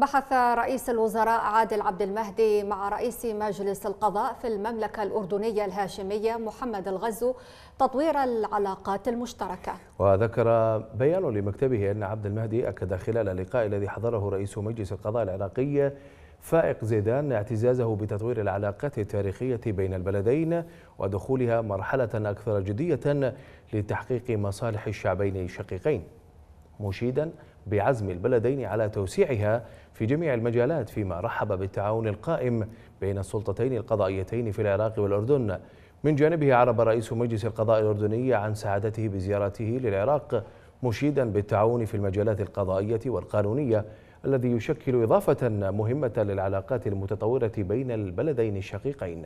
بحث رئيس الوزراء عادل عبد المهدي مع رئيس مجلس القضاء في المملكة الأردنية الهاشمية محمد الغزو تطوير العلاقات المشتركة وذكر بيان لمكتبه أن عبد المهدي أكد خلال اللقاء الذي حضره رئيس مجلس القضاء العراقي فائق زيدان اعتزازه بتطوير العلاقات التاريخية بين البلدين ودخولها مرحلة أكثر جدية لتحقيق مصالح الشعبين الشقيقين مشيدا بعزم البلدين على توسيعها في جميع المجالات فيما رحب بالتعاون القائم بين السلطتين القضائيتين في العراق والأردن من جانبه عرب رئيس مجلس القضاء الأردني عن سعادته بزيارته للعراق مشيدا بالتعاون في المجالات القضائية والقانونية الذي يشكل إضافة مهمة للعلاقات المتطورة بين البلدين الشقيقين